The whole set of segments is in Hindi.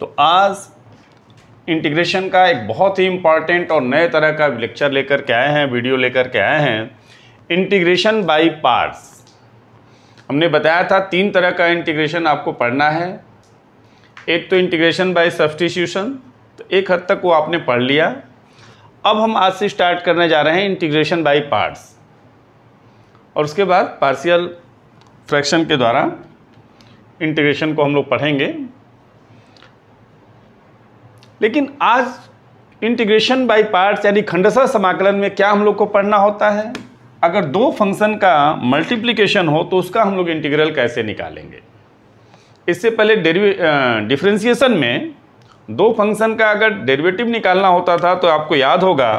तो आज इंटीग्रेशन का एक बहुत ही इम्पॉर्टेंट और नए तरह का लेक्चर लेकर के आए हैं वीडियो लेकर के आए हैं इंटीग्रेशन बाय पार्ट्स हमने बताया था तीन तरह का इंटीग्रेशन आपको पढ़ना है एक तो इंटीग्रेशन बाय सब्सटीट्यूशन तो एक हद तक वो आपने पढ़ लिया अब हम आज से स्टार्ट करने जा रहे हैं इंटीग्रेशन बाय पार्ट्स और उसके बाद पार्शियल फ्रैक्शन के द्वारा इंटीग्रेशन को हम लोग पढ़ेंगे लेकिन आज इंटीग्रेशन बाय पार्ट्स यानी खंडसर समाकलन में क्या हम लोग को पढ़ना होता है अगर दो फंक्शन का मल्टीप्लिकेशन हो तो उसका हम लोग इंटीग्रल कैसे निकालेंगे इससे पहले डिफ्रेंसिएशन में दो फंक्शन का अगर डेरिवेटिव निकालना होता था तो आपको याद होगा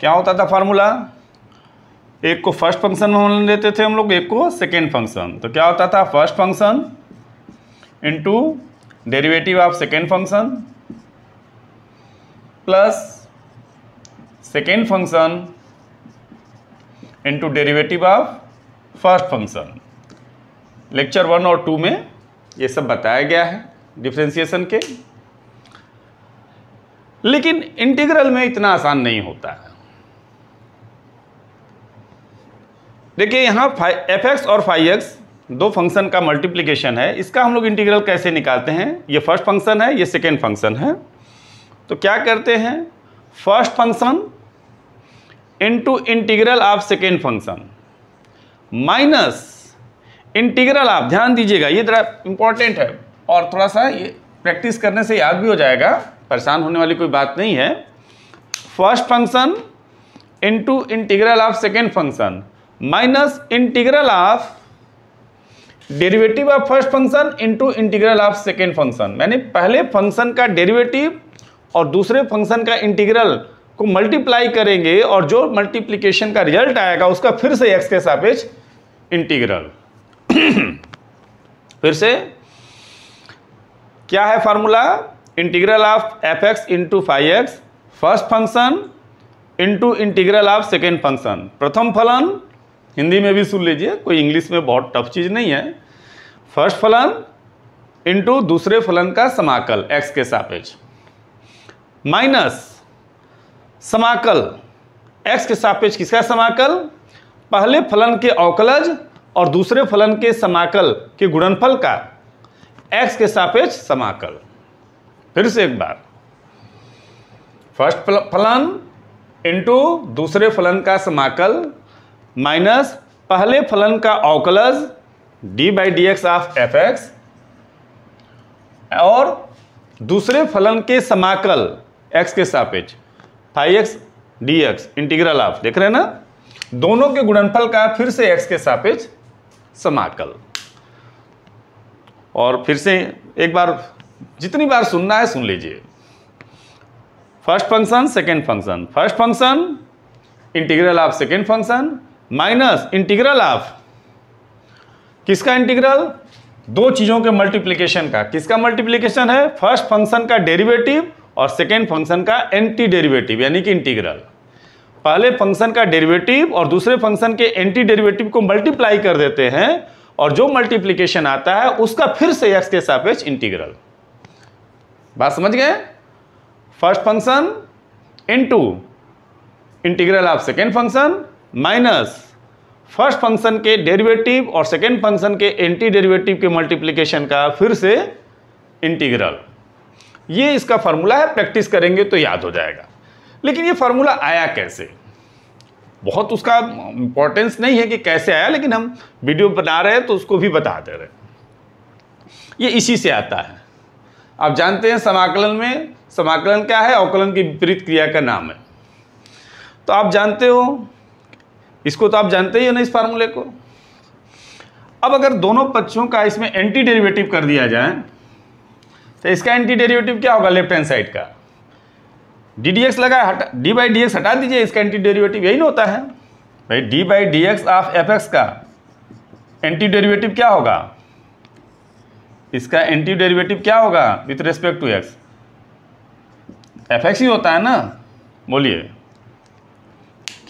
क्या होता था फार्मूला एक को फर्स्ट फंक्शन में होने देते थे हम लोग एक को सेकेंड फंक्शन तो क्या होता था first function into derivative of second function plus second function into derivative of first function lecture one और टू में ये सब बताया गया है डिफ्रेंसिएशन के लेकिन इंटीग्रल में इतना आसान नहीं होता है देखिए यहाँ एफ एक्स और फाइव एक्स दो फंक्शन का मल्टीप्लिकेशन है इसका हम लोग इंटीग्रल कैसे निकालते हैं ये फर्स्ट फंक्शन है ये सेकेंड फंक्शन है तो क्या करते हैं first function into integral of second function minus integral of ध्यान दीजिएगा ये जरा इंपॉर्टेंट है और थोड़ा सा ये प्रैक्टिस करने से याद भी हो जाएगा परेशान होने वाली कोई बात नहीं है first function into integral of second function minus integral of derivative of first function into integral of second function यानी पहले फंक्शन का डेरिवेटिव और दूसरे फंक्शन का इंटीग्रल को मल्टीप्लाई करेंगे और जो मल्टीप्लीकेशन का रिजल्ट आएगा उसका फिर से एक्स के सापेक्ष इंटीग्रल फिर से क्या है formula integral of f x into five x first function into integral of second function प्रथम फलन हिंदी में भी सुन लीजिए कोई इंग्लिश में बहुत टफ चीज़ नहीं है फर्स्ट फलन इंटू दूसरे फलन का समाकल एक्स के सापेक्ष माइनस समाकल एक्स के सापेक्ष किसका समाकल पहले फलन के अवकलज और दूसरे फलन के समाकल के गुणनफल का एक्स के सापेक्ष समाकल फिर से एक बार फर्स्ट फलन इंटू दूसरे फलन का समाकल माइनस पहले फलन का अवकलज d by d x of f x और दूसरे फलन के समाकल एक्स के सापेक्ष five x d x integral of देख रहे हैं ना दोनों के गुणनफल का फिर से एक्स के सापेक्ष समाकल और फिर से एक बार जितनी बार सुनना है सुन लीजिए first function second function first function integral of second function minus integral of किसका इंटीग्रल दो चीज़ों के मल्टीप्लीकेशन का किसका मल्टीप्लीकेशन है फर्स्ट फंक्शन का डेरिवेटिव और सेकेंड फंक्शन का एंटी डेरिवेटिव यानी कि इंटीग्रल पहले फंक्शन का डेरिवेटिव और दूसरे फंक्शन के एंटी डेरिवेटिव को मल्टीप्लाई कर देते हैं और जो मल्टीप्लीकेशन आता है उसका फिर से एक्स के सापेक्ष इंटीग्रल बात समझ गए first function into integral of second function minus first function के डेरिवेटिव और सेकेंड फंक्शन के एंटी डेरिवेटिव के मल्टीप्लीकेशन का फिर से इंटीग्रल ये इसका फार्मूला है प्रैक्टिस करेंगे तो याद हो जाएगा लेकिन ये फार्मूला आया कैसे बहुत उसका इंपॉर्टेंस नहीं है कि कैसे आया लेकिन हम वीडियो बना रहे हैं तो उसको भी बता दे रहे हैं ये इसी से आता है आप जानते हैं समाकलन में समाकलन क्या है अवकलन की विपरीत क्रिया का नाम है तो आप जानते हो इसको तो आप जानते ही हो ना इस फार्मूले को अब अगर दोनों पक्षों का इसमें एंटी डेरिवेटिव कर दिया जाए तो इसका एंटी डेरिवेटिव क्या होगा लेफ्ट हैंड साइड का डी डी एक्स लगा हटा डी बाई डी एक्स हटा दीजिए इसका एंटी डेरिवेटिव यही ना होता है भाई d by d x of f x का एंटी डेरिवेटिव क्या होगा इसका एंटी डेरिवेटिव क्या होगा with respect to x f x ही होता है ना बोलिए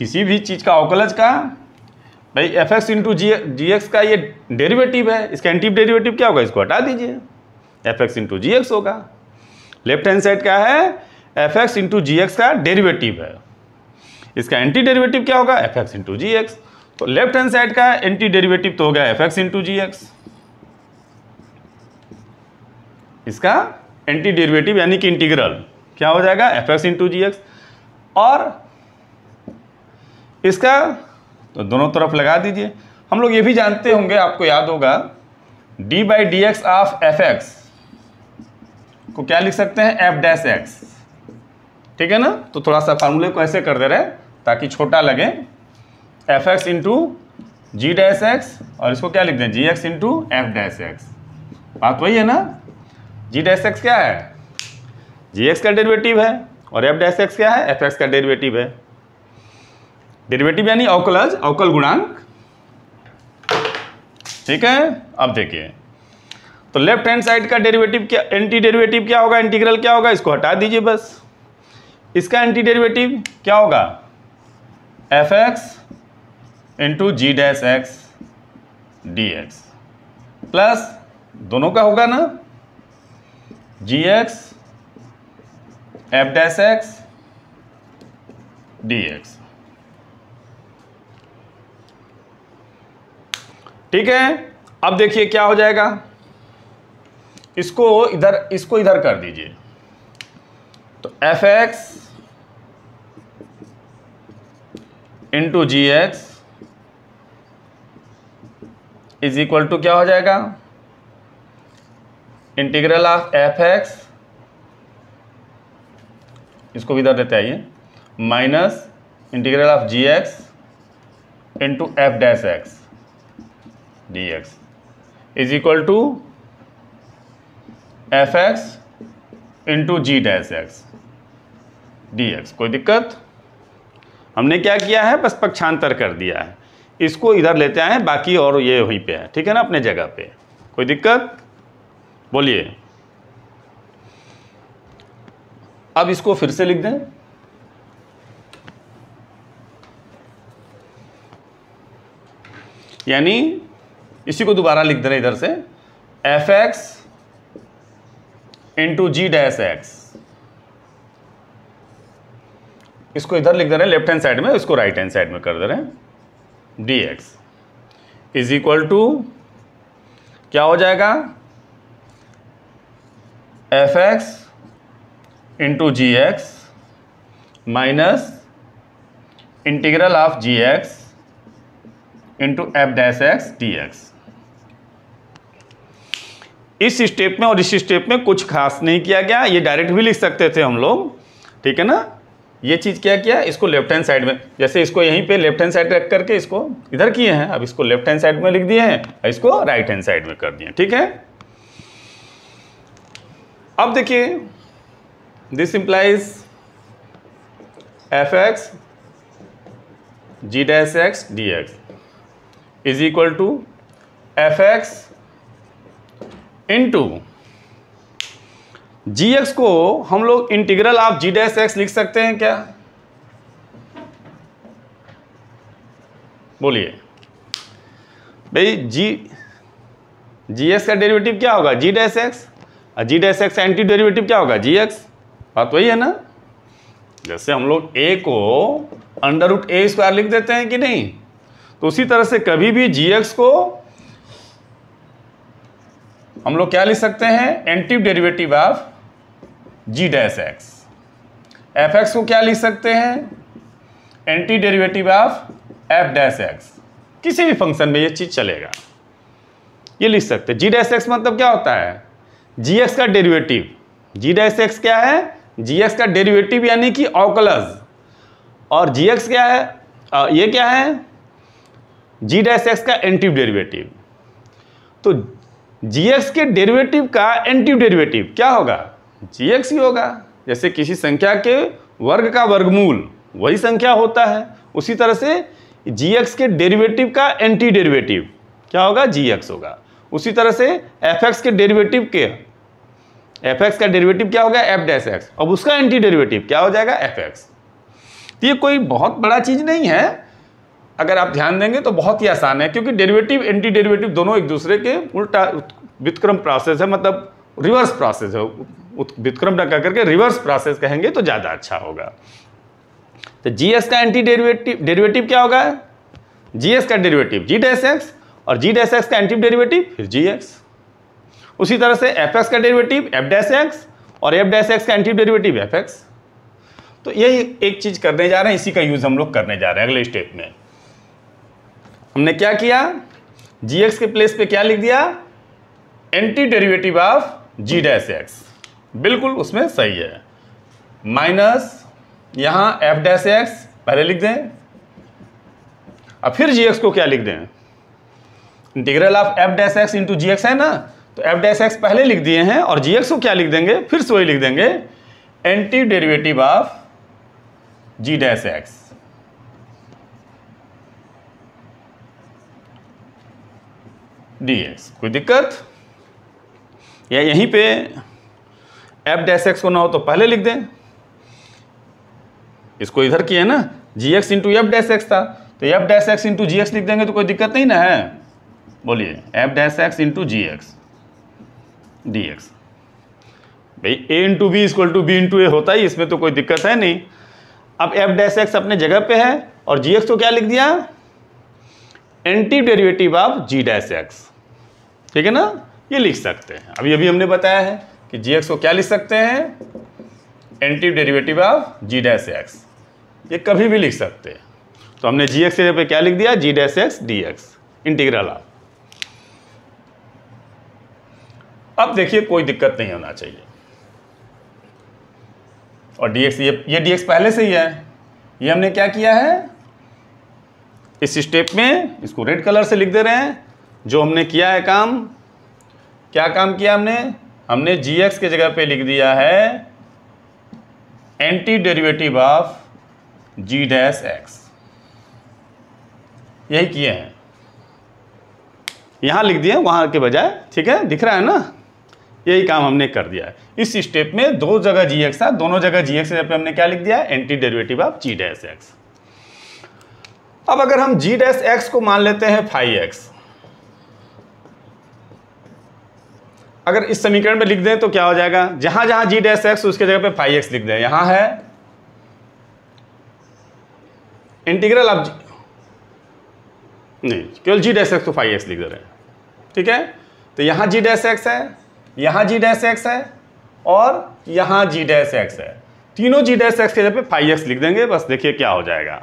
किसी भी चीज़ का अवकलज का भाई f x into g g x का ये डेरिवेटिव है इसका एंटी डेरिवेटिव क्या होगा इसको हटा दीजिए f x into g x होगा लेफ्ट हैंड साइड क्या है f x into g x का डेरिवेटिव है इसका एंटी डेरिवेटिव क्या होगा f x into g x तो लेफ्ट हैंड साइड का एंटी डेरिवेटिव तो हो गया f x into g x इसका एंटी डेरिवेटिव यानी कि इंटीग्रल क्या हो जाएगा f x into g x और इसका तो दोनों तरफ लगा दीजिए हम लोग ये भी जानते होंगे आपको याद होगा d by d x of f x को क्या लिख सकते हैं एफ डैश एक्स ठीक है ना तो थोड़ा सा फार्मूले को ऐसे कर दे रहे ताकि छोटा लगे f x into g dash x और इसको क्या लिख दें g x into f dash x बात वही है ना जी डैश एक्स क्या है जी एक्स का डेरिवेटिव है और एफ डैश एक्स क्या है एफ एक्स का डेरिवेटिव है डेरिवेटिव यानी अवकलज अवकल गुणांक ठीक है अब देखिए तो लेफ्ट हैंड साइड का डेरिवेटिव क्या एंटी डेरिवेटिव क्या होगा इंटीग्रल क्या होगा इसको हटा दीजिए बस इसका एंटी डेरिवेटिव क्या होगा f x into g dash x d x plus दोनों का होगा ना g x f dash x d x ठीक है अब देखिए क्या हो जाएगा इसको इधर इसको इधर कर दीजिए तो f x into g x is equal to क्या हो जाएगा इंटीग्रल ऑफ एफ एक्स इसको भी इधर देते आइए minus integral of g x into f dash x d x is equal to f x into g dash x d x कोई दिक्कत हमने क्या किया है बस पक्षांतर कर दिया है इसको इधर लेते आए बाकी और ये वहीं पे है ठीक है ना अपने जगह पे कोई दिक्कत बोलिए अब इसको फिर से लिख दें यानी इसी को दोबारा लिख देना इधर से f x into g dash x इसको इधर लिख दे रहे हैं लेफ्ट हैंड साइड में इसको राइट हैंड साइड में कर दे रहे हैं d x is equal to क्या हो जाएगा f x into g x minus integral of g x into f dash x d x इस स्टेप में और इस स्टेप में कुछ खास नहीं किया गया ये डायरेक्ट भी लिख सकते थे हम लोग ठीक है ना ये चीज़ क्या किया इसको लेफ्ट हैंड साइड में जैसे इसको यहीं पे लेफ्ट हैंड साइड रख करके इसको इधर किए हैं अब इसको लेफ्ट हैंड साइड में लिख दिए हैं इसको राइट हैंड साइड में कर दिए ठीक है अब देखिए this implies f x g dash x d x is equal to f x into g x को हम लोग integral of g dash x लिख सकते हैं क्या बोलिए भाई जी जी एक्स का डेरिवेटिव क्या होगा जी डैश एक्स और जी डैश एक्स एंटी डेरिवेटिव क्या होगा जी एक्स बात वही है ना जैसे हम लोग ए को अंडर रूट ए स्क्वायर लिख देते हैं कि नहीं तो उसी तरह से कभी भी जी एक्स को हम लोग क्या लिख सकते हैं anti derivative of g dash x f x को क्या लिख सकते हैं anti derivative of f dash x किसी भी फंक्शन में ये चीज़ चलेगा ये लिख सकते हैं जी डैश एक्स मतलब क्या होता है जी एक्स का डेरिवेटिव जी डैश एक्स क्या है जी एक्स का डेरिवेटिव यानी कि ऑकलस और जी एक्स क्या है आ, ये क्या है जी डैश एक्स का एंटी डेरिवेटिव तो जी एक्स के डेरिवेटिव का एंटी डेरिवेटिव क्या होगा जी एक्स ही होगा जैसे किसी संख्या के वर्ग का वर्गमूल वही संख्या होता है उसी तरह से जी एक्स के डेरिवेटिव का एंटी डेरिवेटिव क्या होगा जी एक्स होगा उसी तरह से एफ एक्स के डेरिवेटिव के एफ एक्स का डेरिवेटिव क्या होगा एफ डैश एक्स अब उसका एंटी डेरिवेटिव क्या हो जाएगा एफ एक्स तो ये कोई बहुत बड़ा चीज़ नहीं है अगर आप ध्यान देंगे तो बहुत ही आसान है क्योंकि डेरिवेटिव एंटी डेरिवेटिव दोनों एक दूसरे के उल्टा वितक्रम प्रोसेस है मतलब रिवर्स प्रोसेस है वितक्रम न कह करके रिवर्स प्रोसेस कहेंगे तो ज़्यादा अच्छा होगा तो एस का एंटी डेरिवेटिव डेरिवेटिव क्या होगा एस का डेरिवेटिव जी डैश एक्स और जी डैश एक्स का एंटी डेरिवेटिव फिर जी एक्स उसी तरह से एफ एक्स का डेरिवेटिव एफ डैश एक्स और एफ डैश एक्स का एंटी डेरिवेटिव एफ एक्स तो यही एक चीज़ करने जा रहे हैं इसी का यूज़ हम लोग करने जा रहे हैं अगले स्टेप में हमने क्या किया जी एक्स के प्लेस पे क्या लिख दिया anti derivative of g dash x बिल्कुल उसमें सही है माइनस यहां एफ डैश एक्स पहले लिख दें और फिर जी एक्स को क्या लिख दें integral of f dash x into g x है ना तो एफ डैश एक्स पहले लिख दिए हैं और जी एक्स को क्या लिख देंगे फिर से वही लिख देंगे anti derivative of g dash x d x कोई दिक्कत या यहीं पे एफ डैश एक्स को ना हो तो पहले लिख दें इसको इधर किया ना g x into f dash x था तो f dash x into g x लिख देंगे तो कोई दिक्कत नहीं ना है बोलिए f dash x into g x d x भाई a into b equal to b into a होता ही इसमें तो कोई दिक्कत है नहीं अब एफ डैश एक्स अपने जगह पे है और जी एक्स को क्या लिख दिया anti derivative of g dash x ठीक है ना ये लिख सकते हैं अभी अभी हमने बताया है कि जी एक्स को क्या लिख सकते हैं anti derivative of g dash x ये कभी भी लिख सकते हैं तो हमने जी एक्स पे क्या लिख दिया g dash x d x integral of अब देखिए कोई दिक्कत नहीं होना चाहिए और डीएक्स ये ये dx पहले से ही है ये हमने क्या किया है इस स्टेप में इसको रेड कलर से लिख दे रहे हैं जो हमने किया है काम क्या काम किया हमने हमने जी एक्स के जगह पे लिख दिया है anti derivative of g dash x यही किए हैं यहां लिख दिए वहां के बजाय ठीक है दिख रहा है ना यही काम हमने कर दिया है इस स्टेप में दो जगह जी एक्स था दोनों जगह जी एक्स पे हमने क्या लिख दिया है anti derivative of g dash x अब अगर हम जी डैश एक्स को मान लेते हैं फाइव एक्स अगर इस समीकरण में लिख दें तो क्या हो जाएगा जहां जहां जी डैश एक्स उसके जगह पे फाइव एक्स लिख दें यहां है इंटीग्रल ऑफ नहीं केवल जी डैश एक्स तो फाइव एक्स लिख दे रहे हैं ठीक है तो यहां जी डैश एक्स है यहां जी डैश एक्स है और यहां जी डैश एक्स है तीनों जी डैश एक्स के जगह पे फाइव एक्स लिख देंगे बस देखिए क्या हो जाएगा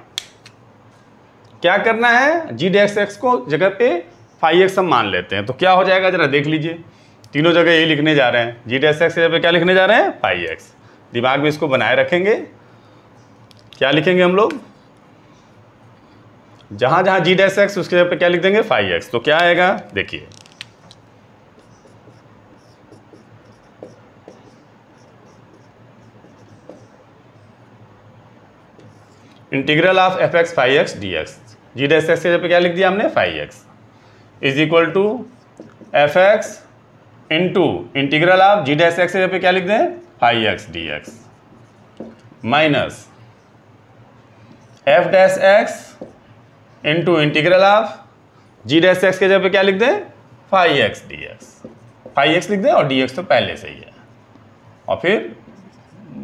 क्या करना है जी डैश एक्स को जगह पे फाइव एक्स हम मान लेते हैं तो क्या हो जाएगा जरा देख लीजिए तीनों जगह ये लिखने जा रहे हैं जी डैश एक्स की क्या लिखने जा रहे हैं पाई एक्स दिमाग में इसको बनाए रखेंगे क्या लिखेंगे हम लोग जहां जहां जी डैश एक्स उसके जगह पर क्या लिख देंगे फाइव एक्स तो क्या आएगा देखिए integral of f x five x d x g dash x के जगह पर क्या लिख दिया हमने five x is equal to f x into integral आप जी डैश एक्स पे क्या लिख दें five x d x minus f dash x into integral of g dash x के जगह पे क्या लिख दें five x d x five x लिख दें और डी एक्स तो पहले से ही है और फिर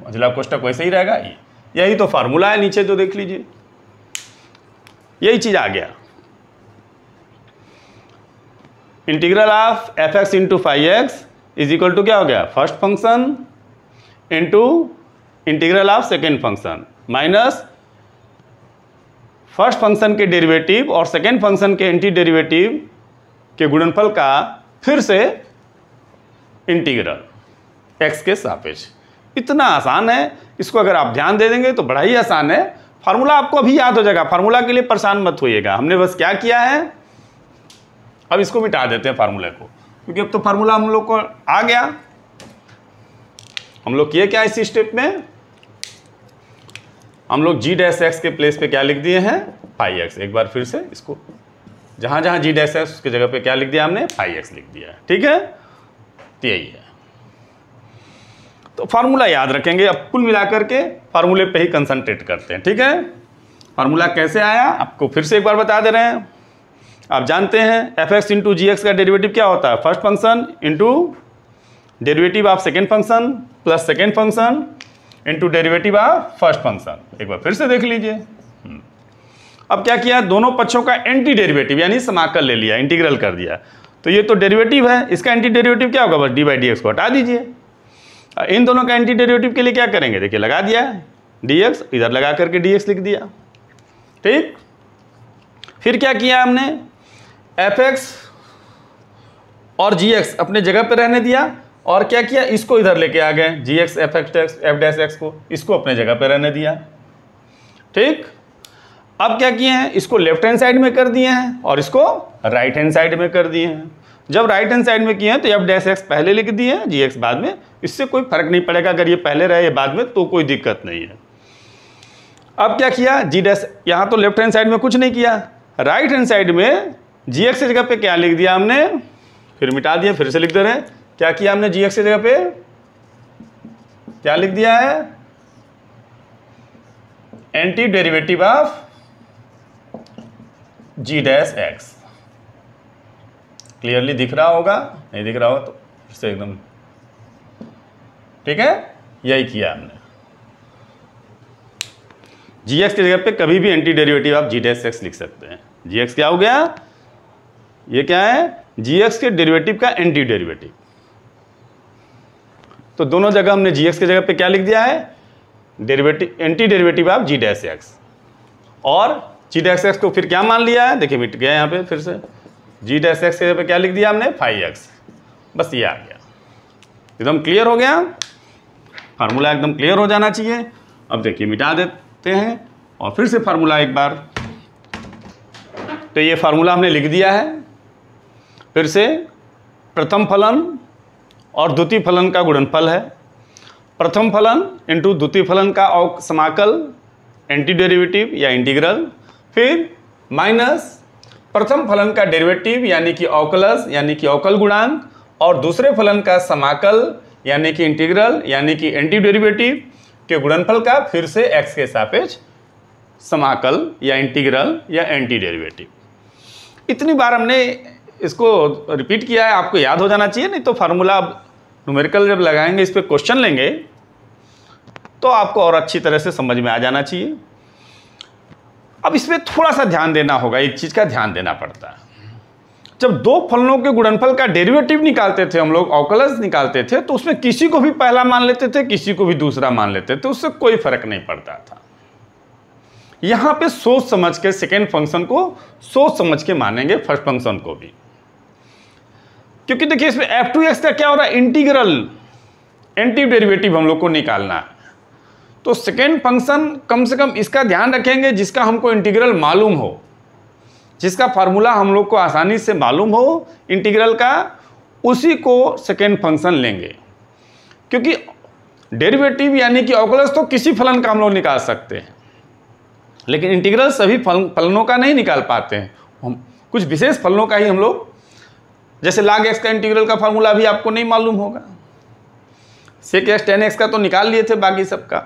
मजला कोष्टक वैसे ही रहेगा यही तो फार्मूला है नीचे जो तो देख लीजिए यही चीज़ आ गया integral of f x into five x is equal to क्या हो गया first function into integral of second function minus first function के डेरिवेटिव और सेकेंड फंक्शन के एंटी डेरिवेटिव के गुणनफल का फिर से इंटीग्रल एक्स के सापेक्ष इतना आसान है इसको अगर आप ध्यान दे देंगे तो बड़ा ही आसान है फार्मूला आपको अभी याद हो जाएगा फार्मूला के लिए परेशान मत होइएगा हमने बस क्या किया है अब इसको मिटा देते हैं फार्मूले को क्योंकि अब तो फार्मूला हम लोग को आ गया हम लोग किए क्या इसी स्टेप में हम लोग जी डैश एक्स के प्लेस पे क्या लिख दिए हैं फाइव एक्स एक बार फिर से इसको जहां जहां जी डैश एक्स उसके जगह पे क्या लिख दिया हमने फाइव एक्स लिख दिया ठीक है तो यही है तो फार्मूला याद रखेंगे अब कुल मिलाकर के फार्मूले पे ही कंसंट्रेट करते हैं ठीक है फार्मूला कैसे आया आपको फिर से एक बार बता दे रहे हैं आप जानते हैं f x into g x का डेरिवेटिव क्या होता है first function into derivative of second function plus second function into derivative of first function एक बार फिर से देख लीजिए हम्म। अब क्या किया दोनों पक्षों का एंटी डेरिवेटिव यानी समाकल ले लिया इंटीग्रल कर दिया तो ये तो डेरिवेटिव है इसका एंटी डेरिवेटिव क्या होगा बस डी बाई डी एक्स को हटा दीजिए इन दोनों का एंटी डेरिवेटिव के लिए क्या करेंगे देखिए लगा दिया डी इधर लगा करके डी लिख दिया ठीक फिर क्या किया हमने एफ एक्स और जी एक्स अपने जगह पे रहने दिया और क्या किया इसको इधर लेके आ गए g x f x x f dash x को इसको अपने जगह पे रहने दिया ठीक अब क्या किए हैं इसको लेफ्ट हैंड साइड में कर दिए हैं और इसको राइट हैंड साइड में कर दिए हैं जब राइट हैंड साइड में किए हैं तो एफ डैश एक्स पहले लिख दिए हैं जी एक्स बाद में इससे कोई फर्क नहीं पड़ेगा अगर ये पहले रहे बाद में तो कोई दिक्कत नहीं है अब क्या किया जी डैश यहाँ तो लेफ्ट हैंड साइड में कुछ नहीं किया राइट हैंड साइड में जी एक्स की जगह पे क्या लिख दिया हमने फिर मिटा दिया फिर से लिख दे रहे क्या किया हमने जी एक्स की जगह पे क्या लिख दिया है anti derivative of g dash x clearly दिख रहा होगा नहीं दिख रहा होगा तो फिर से एकदम ठीक है यही किया हमने जी एक्स की जगह पे कभी भी एंटी डेरिवेटिव आप जी डैश एक्स लिख सकते हैं जी एक्स क्या हो गया ये क्या है जी एक्स के डेरिवेटिव का एंटी डेरिवेटिव तो दोनों जगह हमने जी एक्स की जगह पे क्या लिख दिया है derivative anti derivative of g dash x और जी डैश एक्स को फिर क्या मान लिया है देखिए मिट गया यहाँ पे फिर से जी डैश एक्स के जगह पे क्या लिख दिया हमने फाइव एक्स बस ये आ गया एकदम क्लियर हो गया फार्मूला एकदम क्लियर हो जाना चाहिए अब देखिए मिटा देते हैं और फिर से फार्मूला एक बार तो ये फार्मूला हमने लिख दिया है फिर से प्रथम फलन और द्वितीय फलन का गुणनफल है प्रथम फलन इंटू द्वितीय फलन का और समाकल एंटी डेरिवेटिव या इंटीग्रल फिर माइनस प्रथम फलन का डेरिवेटिव यानी कि अवकलस यानी कि अवकल गुणांक और दूसरे फलन का समाकल यानी कि इंटीग्रल यानी कि एंटी डेरिवेटिव के गुणनफल का फिर से एक्स के सापेक्ष समाकल या इंटीग्रल या एंटी डेरिवेटिव इतनी बार हमने इसको रिपीट किया है आपको याद हो जाना चाहिए नहीं तो फार्मूला अब न्यूमेरिकल जब लगाएंगे इस पर क्वेश्चन लेंगे तो आपको और अच्छी तरह से समझ में आ जाना चाहिए अब इसमें थोड़ा सा ध्यान देना होगा एक चीज़ का ध्यान देना पड़ता है जब दो फलों के गुणनफल का डेरिवेटिव निकालते थे हम लोग औकलस निकालते थे तो उसमें किसी को भी पहला मान लेते थे किसी को भी दूसरा मान लेते थे उससे कोई फर्क नहीं पड़ता था यहां पे सोच समझ के सेकेंड फंक्शन को सोच समझ के मानेंगे फर्स्ट फंक्शन को भी क्योंकि देखिए इसमें एफ टू एक्स का क्या हो रहा है इंटीग्रल एंटी डेरिवेटिव हम लोग को निकालना है तो सेकेंड फंक्शन कम से कम इसका ध्यान रखेंगे जिसका हमको इंटीग्रल मालूम हो जिसका फार्मूला हम लोग को आसानी से मालूम हो इंटीग्रल का उसी को सेकेंड फंक्शन लेंगे क्योंकि डेरिवेटिव यानी कि ऑकलस तो किसी फलन का हम लोग निकाल सकते हैं लेकिन इंटीग्रल सभी फल फलनों का नहीं निकाल पाते हैं हम कुछ विशेष फलनों का ही हम लोग जैसे लाग एक्स का इंटीग्रल का फार्मूला अभी आपको नहीं मालूम होगा सेक एक्स टेन एक्स का तो निकाल लिए थे बाकी सबका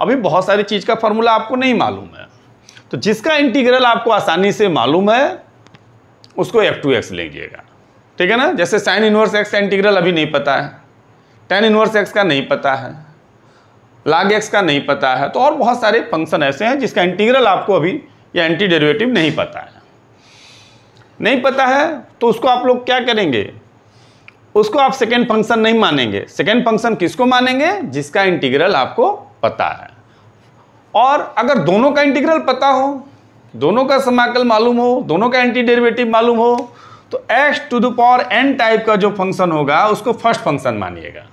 अभी बहुत सारी चीज़ का फार्मूला आपको नहीं मालूम है तो जिसका इंटीग्रल आपको आसानी से मालूम है उसको एफ टू एक्स लीजिएगा ठीक है ना जैसे साइन इनवर्स एक्स का इंटीग्रल अभी नहीं पता है टेन इनवर्स एक्स का नहीं पता है लाग एक्स का नहीं पता है तो और बहुत सारे फंक्शन ऐसे हैं जिसका इंटीग्रल आपको अभी या एंटी डेरिवेटिव नहीं पता है नहीं पता है तो उसको आप लोग क्या करेंगे उसको आप सेकेंड फंक्शन नहीं मानेंगे सेकेंड फंक्शन किसको मानेंगे जिसका इंटीग्रल आपको पता है और अगर दोनों का इंटीग्रल पता हो दोनों का समाकल मालूम हो दोनों का एंटी डेरिवेटिव मालूम हो तो x to the power n type का जो फंक्शन होगा उसको फर्स्ट फंक्शन मानिएगा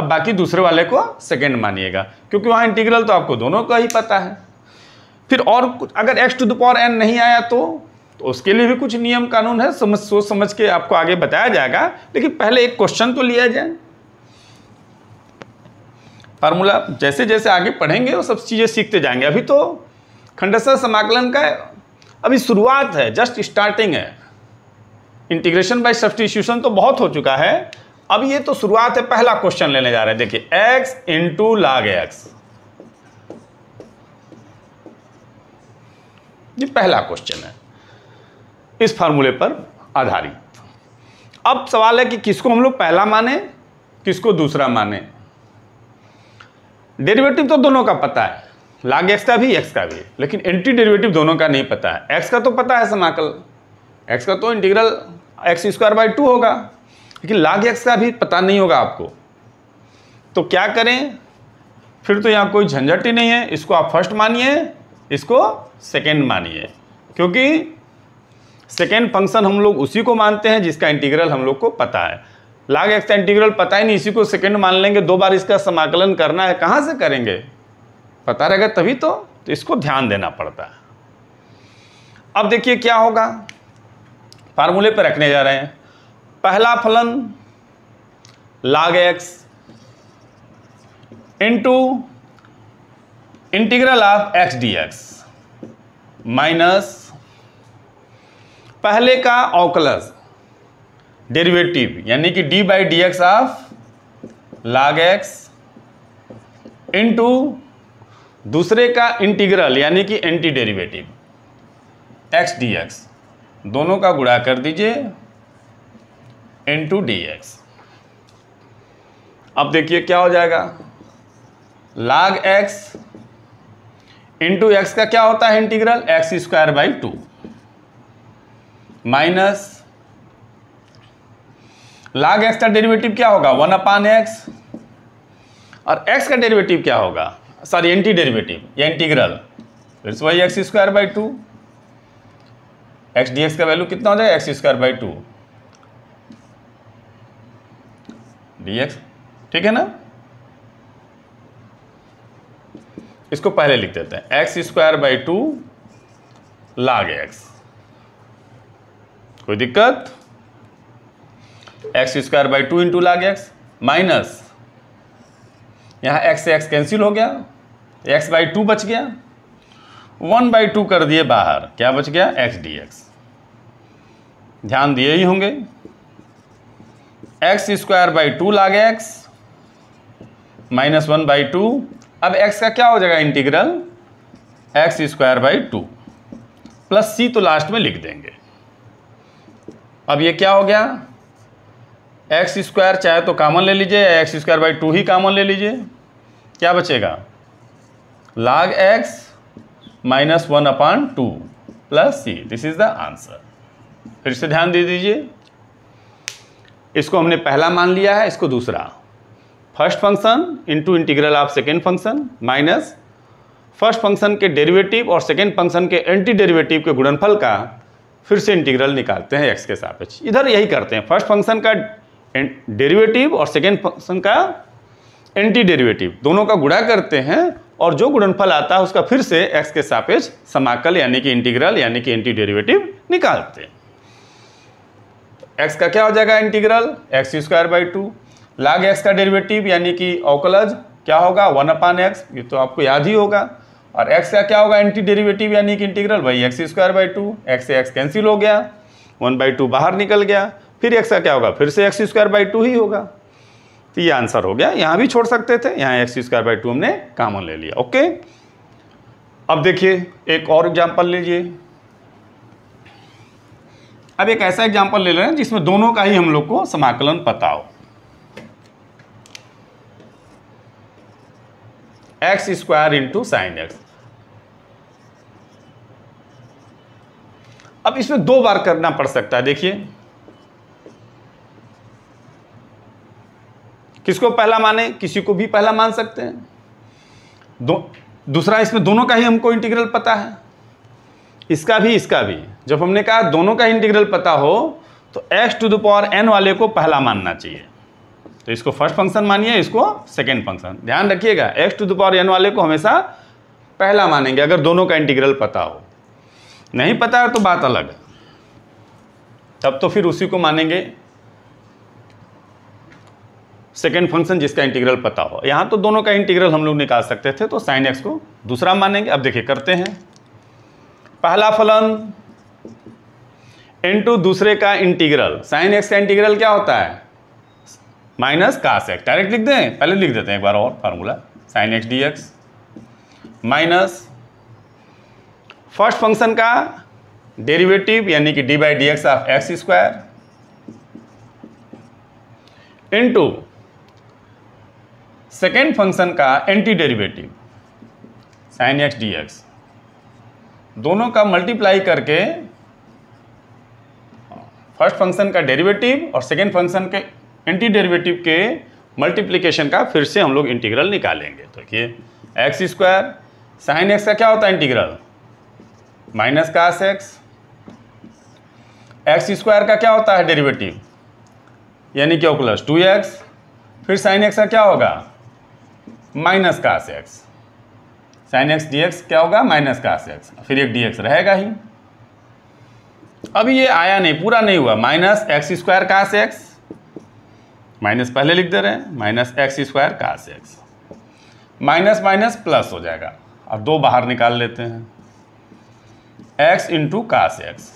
अब बाकी दूसरे वाले को सेकेंड मानिएगा क्योंकि वहाँ इंटीग्रल तो आपको दोनों का ही पता है फिर और कुछ अगर x to the power n नहीं आया तो तो उसके लिए भी कुछ नियम कानून है समझ सोच समझ के आपको आगे बताया जाएगा लेकिन पहले एक क्वेश्चन तो लिया जाए फार्मूला जैसे जैसे आगे पढ़ेंगे वो सब चीज़ें सीखते जाएंगे अभी तो खंडसर समाकलन का अभी शुरुआत है जस्ट स्टार्टिंग है इंटीग्रेशन बाय सब्सटीट्यूशन तो बहुत हो चुका है अब ये तो शुरुआत है पहला क्वेश्चन लेने जा रहे हैं देखिए एक्स इंटू लाग एक्स ये पहला क्वेश्चन है इस फार्मूले पर आधारित अब सवाल है कि किसको हम लोग पहला माने किसको दूसरा माने डेरिवेटिव तो दोनों का पता है लाग एक्स का भी एक्स का भी लेकिन एंटी डेरिवेटिव दोनों का नहीं पता है एक्स का तो पता है समाकल एक्स का तो integral x square by two होगा लेकिन लाग एक्स का भी पता नहीं होगा आपको तो क्या करें फिर तो यहाँ कोई झंझट ही नहीं है इसको आप फर्स्ट मानिए इसको सेकेंड मानिए क्योंकि सेकेंड फंक्शन हम लोग उसी को मानते हैं जिसका इंटीग्रल हम लोग को पता है लाग एक्स का इंटीग्रल पता ही नहीं इसी को सेकेंड मान लेंगे दो बार इसका समाकलन करना है कहाँ से करेंगे पता रहेगा तभी तो, तो इसको ध्यान देना पड़ता है अब देखिए क्या होगा फार्मूले पर रखने जा रहे हैं पहला फलन log x into integral of x d x minus पहले का ऑकलस डेरिवेटिव यानी कि d by d x of log x into दूसरे का इंटीग्रल यानी कि antiderivative x d x दोनों का गुणा कर दीजिए इंटू डी एक्स अब देखिए क्या हो जाएगा लाग एक्स इंटू एक्स का क्या होता है integral x square by two minus log x का डेरिवेटिव क्या होगा वन अपान एक्स और एक्स का डेरिवेटिव क्या होगा सॉरी एंटी डेरिवेटिव या इंटीग्रल फिर से वही x square by two x d x का वैल्यू कितना हो जाएगा x square by two d x ठीक है ना इसको पहले लिख देते हैं x square by two log x कोई दिक्कत x square by to into log x minus यहाँ एक्स एक्स कैंसिल हो गया एक्स बाई टू बच गया वन बाई टू कर दिए बाहर क्या बच गया एक्स डी एक्स ध्यान दिए ही होंगे x square by two log x minus one by two अब एक्स का क्या हो जाएगा integral x square by two plus c तो लास्ट में लिख देंगे अब ये क्या हो गया एक्स स्क्वायर चाहे तो कामन ले लीजिए या एक्स स्क्वायर बाई टू ही कामन ले लीजिए क्या बचेगा log x minus one upon two plus c this is the answer फिर से ध्यान दे दीजिए इसको हमने पहला मान लिया है इसको दूसरा first function into integral of second function minus first function के डेरिवेटिव और सेकेंड फंक्शन के एंटी डेरिवेटिव के गुणनफल का फिर से इंटीग्रल निकालते हैं एक्स के सापेक्ष इधर यही करते हैं फर्स्ट फंक्शन का डेरिवेटिव और सेकेंड फंक्शन का एंटी डेरिवेटिव दोनों का गुणा करते हैं और जो गुणनफल आता है उसका फिर से एक्स के सापेक्ष समाकल यानी कि इंटीग्रल यानी कि एंटी डेरिवेटिव निकालते हैं एक्स का क्या हो जाएगा integral x square by two log x का डेरिवेटिव यानी कि अवकलज क्या होगा वन अपान एक्स ये तो आपको याद ही होगा और x का क्या होगा एंटी डेरिवेटिव यानी कि इंटीग्रल भाई x square by two x से एक्स कैंसिल हो गया वन बाई टू बाहर निकल गया फिर एक्स का क्या होगा फिर से एक्स स्क्वायर बाई टू ही होगा तो ये आंसर हो गया यहाँ भी छोड़ सकते थे यहाँ एक्स स्क्वायर बाई टू हमने कामन ले लिया ओके अब देखिए एक और एग्जाम्पल लीजिए अब एक ऐसा एग्जाम्पल ले लें जिसमें दोनों का ही हम लोग को समाकलन पता हो x square into sine x अब इसमें दो बार करना पड़ सकता है देखिए किसको पहला माने किसी को भी पहला मान सकते हैं दो दूसरा इसमें दोनों का ही हमको इंटीग्रल पता है इसका भी इसका भी जब हमने कहा दोनों का इंटीग्रल पता हो तो x to the power n वाले को पहला मानना चाहिए तो इसको फर्स्ट फंक्शन मानिए इसको सेकेंड फंक्शन ध्यान रखिएगा x to the power n वाले को हमेशा पहला मानेंगे अगर दोनों का इंटीग्रल पता हो नहीं पता है तो बात अलग है तब तो फिर उसी को मानेंगे सेकेंड फंक्शन जिसका इंटीग्रल पता हो यहाँ तो दोनों का इंटीग्रल हम लोग निकाल सकते थे तो साइन एक्स को दूसरा मानेंगे अब देखिए करते हैं पहला फलन इनटू दूसरे का इंटीग्रल साइन एक्स का इंटीग्रल क्या होता है माइनस कास एक्स डायरेक्ट लिख दें पहले लिख देते हैं एक बार और formula sine x d x minus first function का डेरिवेटिव यानी कि d by d x of x square into second function का anti derivative sine x d x दोनों का मल्टीप्लाई करके फर्स्ट फंक्शन का डेरिवेटिव और सेकेंड फंक्शन के एंटी डेरिवेटिव के मल्टीप्लीकेशन का फिर से हम लोग इंटीग्रल निकालेंगे तो देखिए एक्स स्क्वायर साइन एक्स का क्या होता है integral minus cos x x square का क्या होता है डेरिवेटिव यानी कि प्लस टू एक्स फिर साइन एक्स का क्या होगा minus cos x sine x d x क्या होगा माइनस कास एक्स फिर एक डी एक्स रहेगा ही अभी ये आया नहीं पूरा नहीं हुआ minus x square cos x minus पहले लिख दे रहे हैं माइनस एक्स स्क्वायर का से एक्स माइनस माइनस प्लस हो जाएगा अब दो बाहर निकाल लेते हैं एक्स इंटू का से एक्स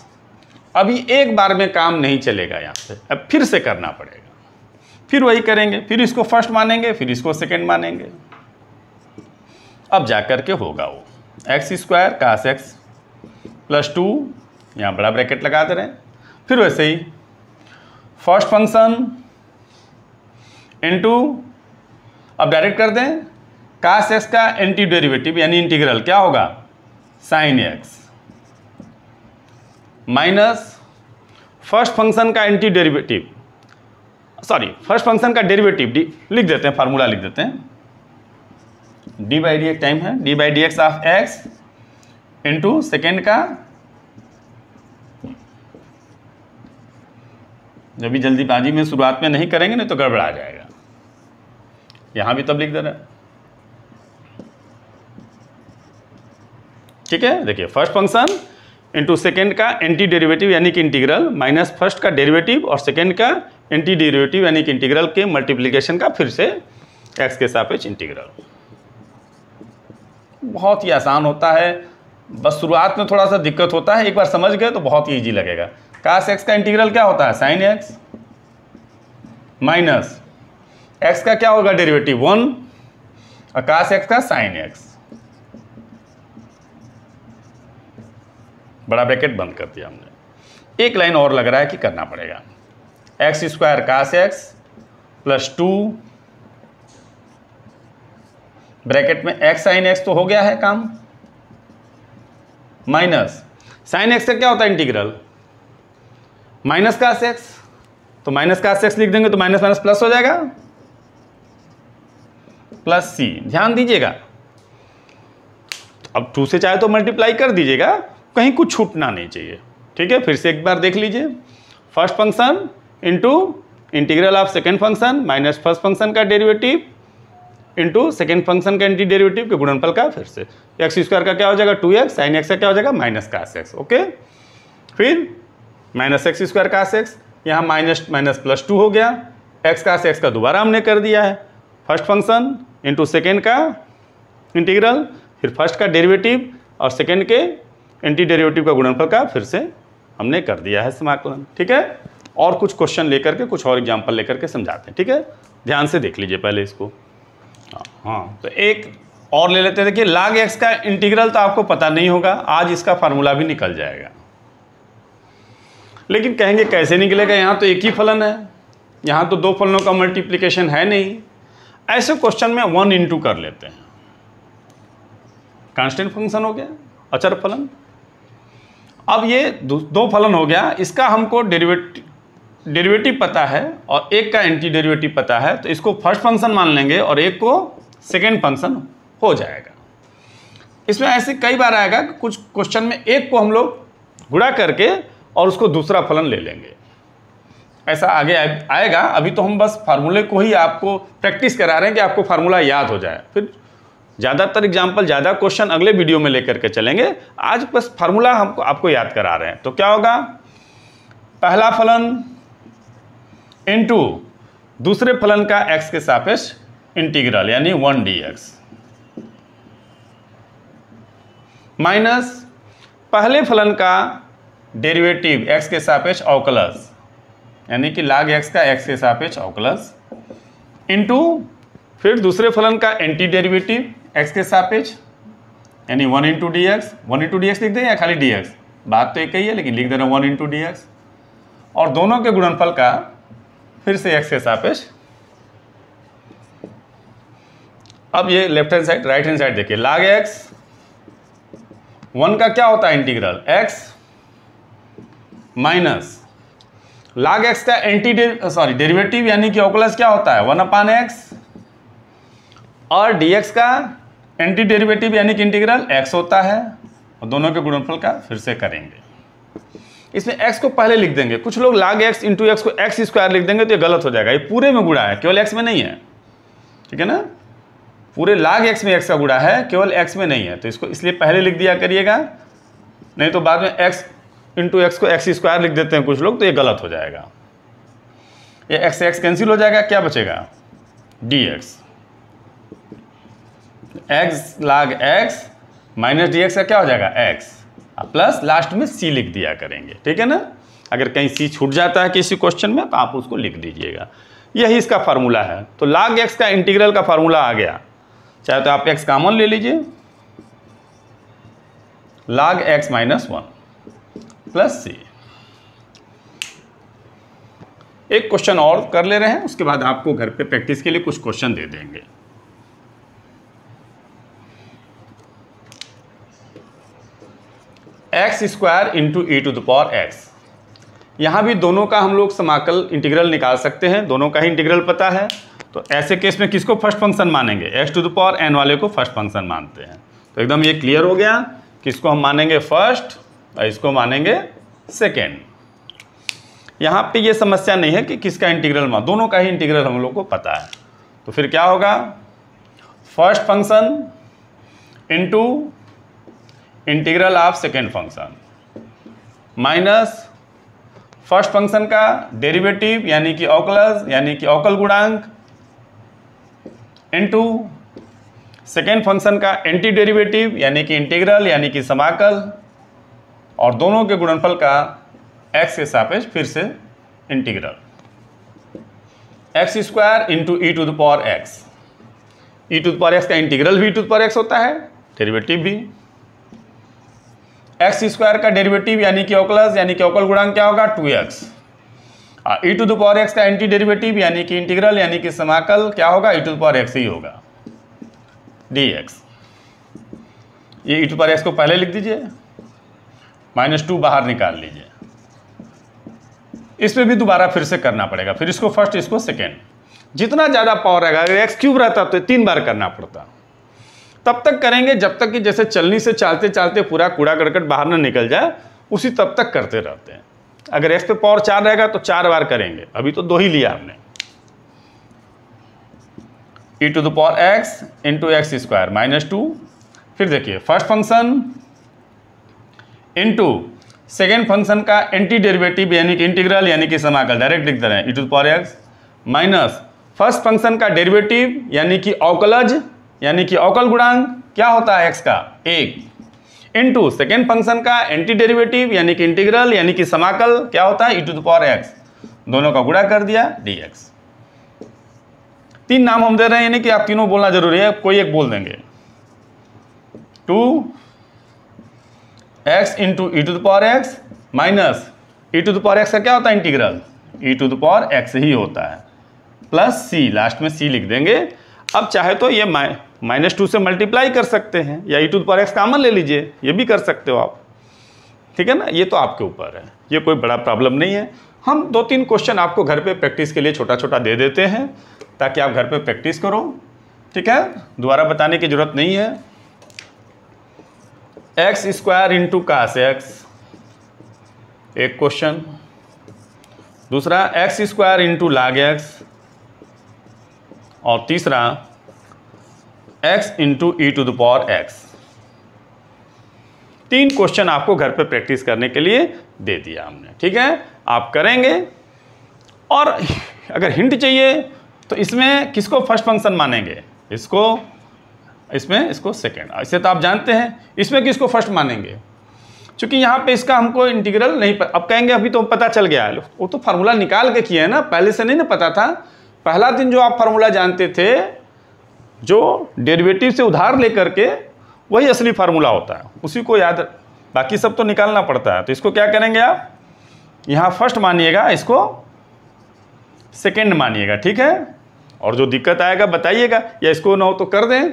अभी एक बार में काम नहीं चलेगा यहाँ से अब फिर से करना पड़ेगा फिर वही करेंगे फिर इसको फर्स्ट मानेंगे फिर इसको सेकेंड मानेंगे अब जा कर के होगा वो x square cos x plus two यहाँ बड़ा ब्रैकेट लगा दे रहे हैं फिर वैसे ही फर्स्ट फंक्शन इंटू अब डायरेक्ट कर दें काश एक्स का एंटी डेरिवेटिव यानी इंटीग्रल क्या होगा sine x minus first function का anti derivative sorry first function का डेरिवेटिव डी लिख देते हैं फार्मूला लिख देते हैं d by d x time है d by d x of x into second का जब जल्दी जल्दीबाजी में शुरुआत में नहीं करेंगे ना तो गड़बड़ा जाएगा यहां भी तब लिख देना ठीक है देखिए फर्स्ट फंक्शन इंटू सेकेंड का एंटी डेरिवेटिव यानी कि इंटीग्रल माइनस फर्स्ट का डेरिवेटिव और सेकेंड का एंटी डेरिवेटिव यानी कि इंटीग्रल के मल्टीप्लीकेशन का फिर से एक्स के साथ इंटीग्रल बहुत ही आसान होता है बस शुरुआत में थोड़ा सा दिक्कत होता है एक बार समझ गए तो बहुत ही ईजी लगेगा काश एक्स का इंटीग्रल क्या होता है साइन एक्स माइनस एक्स का क्या होगा डेरिवेटिव वन आकाश एक्स का साइन एक्स बड़ा ब्रैकेट बंद कर दिया हमने एक लाइन और लग रहा है कि करना पड़ेगा x square cos x plus two bracket में एक्स साइन एक्स तो हो गया है काम माइनस साइन एक्स का क्या होता है इंटीग्रल माइनस काश एक्स तो माइनस काश एक्स लिख देंगे तो माइनस माइनस प्लस हो जाएगा प्लस सी ध्यान दीजिएगा अब टू से चाहे तो मल्टीप्लाई कर दीजिएगा कहीं कुछ छूटना नहीं चाहिए ठीक है फिर से एक बार देख लीजिए first function into integral of second function minus first function का डेरिवेटिव इंटू सेकेंड फंक्शन का एंटी डेरिवेटिव के गुणनफल का फिर से एक्स स्क्वायर का क्या हो जाएगा टू एक्स साइन एक्स का क्या हो जाएगा माइनस का एक्स ओके फिर माइनस एक्स स्क्वायर का एक्स यहाँ माइनस माइनस प्लस टू हो गया एक्स का एक्स का दोबारा हमने कर दिया है फर्स्ट फंक्शन इंटू सेकेंड का इंटीग्रल फिर फर्स्ट का डेरिवेटिव और सेकेंड के एंटी डेरिवेटिव का गुणनफल का फिर से हमने कर दिया है समाकलन ठीक है और कुछ क्वेश्चन लेकर के कुछ और एग्जाम्पल लेकर के समझाते हैं ठीक है ध्यान से देख लीजिए पहले इसको हाँ, हाँ तो एक और ले लेते हैं देखिए लाग एक्स का इंटीग्रल तो आपको पता नहीं होगा आज इसका फार्मूला भी निकल जाएगा लेकिन कहेंगे कैसे निकलेगा यहाँ तो एक ही फलन है यहाँ तो दो फलनों का मल्टीप्लिकेशन है नहीं ऐसे क्वेश्चन में वन इंटू कर लेते हैं कांस्टेंट फंक्शन हो गया अचर फलन अब ये दो फलन हो गया इसका हमको डेरिवेटिव डेरिवेटिव पता है और एक का एंटी डेरिवेटिव पता है तो इसको फर्स्ट फंक्शन मान लेंगे और एक को सेकेंड फंक्शन हो जाएगा इसमें ऐसे कई बार आएगा कि कुछ क्वेश्चन में एक को हम लोग गुड़ा करके और उसको दूसरा फलन ले लेंगे ऐसा आगे आएगा अभी तो हम बस फार्मूले को ही आपको प्रैक्टिस करा रहे हैं कि आपको फार्मूला याद हो जाए फिर ज़्यादातर एग्जाम्पल ज़्यादा क्वेश्चन अगले वीडियो में लेकर के चलेंगे आज बस फार्मूला हम आपको याद करा रहे हैं तो क्या होगा पहला फलन इंटू दूसरे फलन का एक्स के सापेक्ष इंटीग्रल यानी वन डी एक्स माइनस पहले फलन का डेरिवेटिव एक्स के सापेक्ष अवकलस यानी कि लाग एक्स का एक्स के सापेक्ष अवकलज इंटू फिर दूसरे फलन का एंटी डेरिवेटिव एक्स के सापेक्ष यानी one into d x one into d x लिख दें या खाली डी एक्स बात तो एक ही है लेकिन लिख दे रहे वन इंटू डी एक्स और दोनों के गुणनफल का फिर से एक्स के सापेक्ष अब ये left hand side right hand side देखिए लाग एक्स वन का क्या होता है integral x minus log x का एंटी सॉरी डेरिवेटिव यानी कि ओकलस क्या होता है वन अपान एक्स और डीएक्स का एंटी डेरिवेटिव यानी कि इंटीग्रल एक्स होता है और दोनों के गुणनफल का फिर से करेंगे इसमें एक्स को पहले लिख देंगे कुछ लोग लाग एक्स इंटू एक्स को एक्स स्क्वायर लिख देंगे तो ये गलत हो जाएगा ये पूरे में गुड़ा है केवल एक्स में नहीं है ठीक है ना पूरे लाग एक्स में एक्स का गुड़ा है केवल एक्स में नहीं है तो इसको इसलिए पहले लिख दिया करिएगा नहीं तो बाद में एक्स इंटू एक्स को एक्स स्क्वायर लिख देते हैं कुछ लोग तो ये गलत हो जाएगा ये एक्स एक्स कैंसिल हो जाएगा क्या बचेगा d x x log x minus d x का क्या हो जाएगा एक्स प्लस लास्ट में सी लिख दिया करेंगे ठीक है ना अगर कहीं सी छूट जाता है किसी क्वेश्चन में तो आप उसको लिख दीजिएगा यही इसका फार्मूला है तो लाग एक्स का इंटीग्रल का फार्मूला आ गया चाहे तो आप एक्स कॉमन ले लीजिए log x minus one plus c एक क्वेश्चन और कर ले रहे हैं उसके बाद आपको घर पे प्रैक्टिस के लिए कुछ क्वेश्चन दे देंगे x square into e to the power x यहाँ भी दोनों का हम लोग समाकल इंटीग्रल निकाल सकते हैं दोनों का ही इंटीग्रल पता है तो ऐसे केस में किसको फर्स्ट फंक्शन मानेंगे x to the power n वाले को फर्स्ट फंक्शन मानते हैं तो एकदम ये क्लियर हो गया किसको हम मानेंगे फर्स्ट तो इसको मानेंगे सेकेंड यहाँ पे ये समस्या नहीं है कि किसका इंटीग्रल मान दोनों का ही इंटीग्रल हम लोग को पता है तो फिर क्या होगा first function into integral of second function minus first function का डेरिवेटिव यानी कि ओकलस यानी कि ओकल गुणांक इंटू सेकेंड फंक्शन का एंटी डेरिवेटिव यानी कि इंटीग्रल यानी कि समाकल और दोनों के गुणनफल का एक्स के सापेक्ष फिर से integral x square into e to the power x e to the power x का इंटीग्रल भी e to the power x होता है डेरिवेटिव भी एक्स स्क्वायर का डेरिवेटिव यानी कि अवकलस यानी कि अवकल गुणांक क्या होगा two x e to the power x का एंटी डेरिवेटिव यानी कि इंटीग्रल यानी कि समाकल क्या होगा e to the power x ही होगा डी एक्स ये ई टू पावर एक्स को पहले लिख दीजिए माइनस टू बाहर निकाल लीजिए इस पर भी दोबारा फिर से करना पड़ेगा फिर इसको फर्स्ट इसको सेकेंड जितना ज़्यादा पावर रहेगा अगर एक्स क्यूब रहता तो तीन बार करना पड़ता तब तक करेंगे जब तक कि जैसे चलनी से चलते चलते पूरा कूड़ा करकट बाहर ना निकल जाए उसी तब तक करते रहते हैं अगर एक्स पे पावर चार रहेगा तो चार बार करेंगे अभी तो दो ही लिया हमने e to the power x into x square minus two फिर देखिए first function into second function का एंटी डेरिवेटिव यानी कि इंटीग्रल यानी कि समाकल डायरेक्ट लिख दे रहे हैं e to power x minus first function का डेरिवेटिव यानी कि अवकलज यानी कि अवकल गुणांक क्या होता है एक्स का एक इंटू सेकेंड फंक्शन का एंटी डेरिवेटिव यानी कि इंटीग्रल यानी कि समाकल क्या होता है ई टू पावर एक्स दोनों का गुणा कर दिया डी तीन नाम हम दे रहे हैं यानी कि आप तीनों बोलना जरूरी है कोई एक बोल देंगे two x into e to the power x minus e to the power x का क्या होता है integral e to the power x ही होता है प्लस सी लास्ट में सी लिख देंगे अब चाहे तो ये माइनस टू से मल्टीप्लाई कर सकते हैं या e to the power x common ले लीजिए ये भी कर सकते हो आप ठीक है ना ये तो आपके ऊपर है ये कोई बड़ा प्रॉब्लम नहीं है हम दो तीन क्वेश्चन आपको घर पे प्रैक्टिस के लिए छोटा छोटा दे देते हैं ताकि आप घर पे प्रैक्टिस करो ठीक है दोबारा बताने की ज़रूरत नहीं है x square into cos x एक क्वेश्चन दूसरा x square into log x और तीसरा x into e to the power x तीन क्वेश्चन आपको घर पे प्रैक्टिस करने के लिए दे दिया हमने ठीक है आप करेंगे और अगर हिंट चाहिए तो इसमें किसको फर्स्ट फंक्शन मानेंगे इसको इसमें इसको सेकेंड इसे तो आप जानते हैं इसमें कि इसको फर्स्ट मानेंगे चूंकि यहाँ पे इसका हमको इंटीग्रल नहीं पता अब कहेंगे अभी तो पता चल गया है वो तो फार्मूला निकाल के किया है ना पहले से नहीं ना पता था पहला दिन जो आप फार्मूला जानते थे जो डेरिवेटिव से उधार लेकर के वही असली फार्मूला होता है उसी को याद बाकी सब तो निकालना पड़ता है तो इसको क्या करेंगे आप यहाँ फर्स्ट मानिएगा इसको सेकेंड मानिएगा ठीक है और जो दिक्कत आएगा बताइएगा या इसको ना हो तो कर दें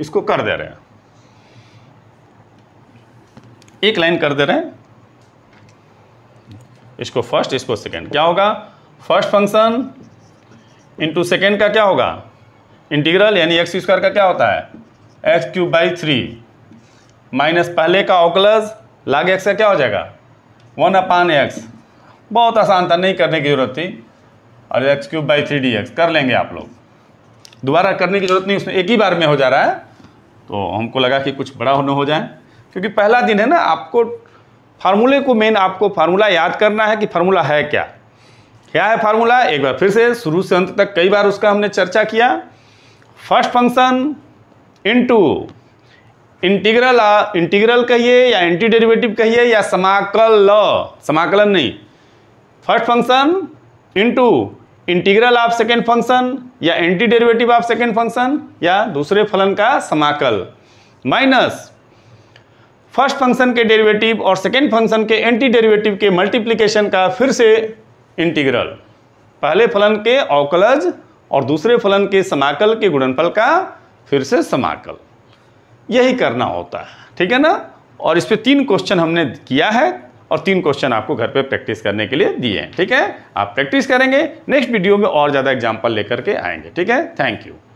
इसको कर दे रहे हैं एक लाइन कर दे रहे हैं इसको फर्स्ट इसको सेकेंड क्या होगा फर्स्ट फंक्शन इंटू सेकेंड का क्या होगा इंटीग्रल यानी एक्स स्क्वायर का क्या होता है x cube by three minus पहले का ऑकलस लागे एक्स का क्या हो जाएगा वन अपान एक्स बहुत आसान था नहीं करने की जरूरत थी और x cube by three d x कर लेंगे आप लोग दोबारा करने की जरूरत नहीं उसमें एक ही बार में हो जा रहा है तो हमको लगा कि कुछ बड़ा न हो जाए क्योंकि पहला दिन है ना आपको फार्मूले को मेन आपको फार्मूला याद करना है कि फार्मूला है क्या क्या है फार्मूला एक बार फिर से शुरू से अंत तक कई बार उसका हमने चर्चा किया first function into integral integral कहिए या एंटी डेरिवेटिव कहिए या समाकल समाकलन नहीं first function into integral of second function या anti derivative of second function या दूसरे फलन का समाकल माइनस फर्स्ट फंक्शन के डेरिवेटिव और सेकेंड फंक्शन के एंटी डेरिवेटिव के मल्टीप्लिकेशन का फिर से इंटीग्रल पहले फलन के अवकलज और दूसरे फलन के समाकल के गुणनफल का फिर से समाकल यही करना होता है ठीक है ना और इस पर तीन क्वेश्चन हमने किया है और तीन क्वेश्चन आपको घर पे प्रैक्टिस करने के लिए दिए हैं ठीक है आप प्रैक्टिस करेंगे नेक्स्ट वीडियो में और ज़्यादा एग्जाम्पल लेकर के आएंगे ठीक है थैंक यू